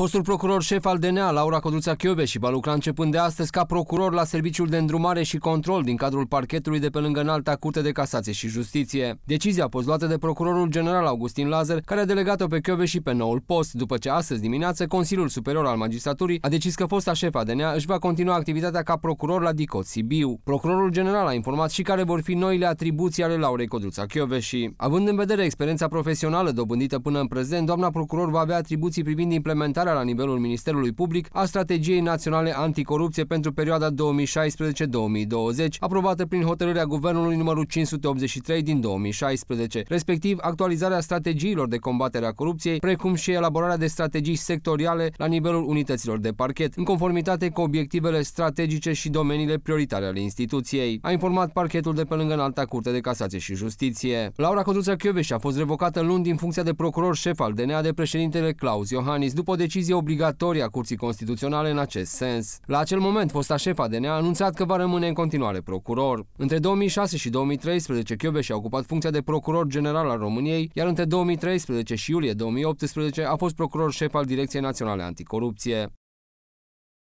Fostul procuror șef al DNA, Laura Codruța și lucra începând de astăzi ca procuror la Serviciul de Îndrumare și Control din cadrul parchetului de pe lângă Înalta Curte de Casație și Justiție. Decizia a fost luată de procurorul general Augustin Lazar, care a delegat-o pe și pe noul post, după ce astăzi dimineață Consiliul Superior al Magistraturii a decis că fosta al DNA își va continua activitatea ca procuror la DICOT Sibiu. Procurorul general a informat și care vor fi noile atribuții ale Laurei Codruța și Având în vedere experiența profesională dobândită până în prezent, doamna procuror va avea atribuții privind implementarea implementarea la nivelul Ministerului Public a Strategiei Naționale Anticorupție pentru perioada 2016-2020, aprobată prin hotărârea Guvernului numărul 583 din 2016, respectiv actualizarea strategiilor de combatere a corupției, precum și elaborarea de strategii sectoriale la nivelul unităților de parchet, în conformitate cu obiectivele strategice și domeniile prioritare ale instituției, a informat parchetul de pe lângă în alta curte de casație și justiție. Laura Codruța Chioveș a fost revocată luni din funcția de procuror șef al DNA de președintele Claus Iohannis după o decizie obligatorie a Curții Constituționale în acest sens. La acel moment, fosta șefa DNA a anunțat că va rămâne în continuare procuror. Între 2006 și 2013, Chiobeș a ocupat funcția de procuror general al României, iar între 2013 și iulie 2018 a fost procuror șef al Direcției Naționale Anticorupție.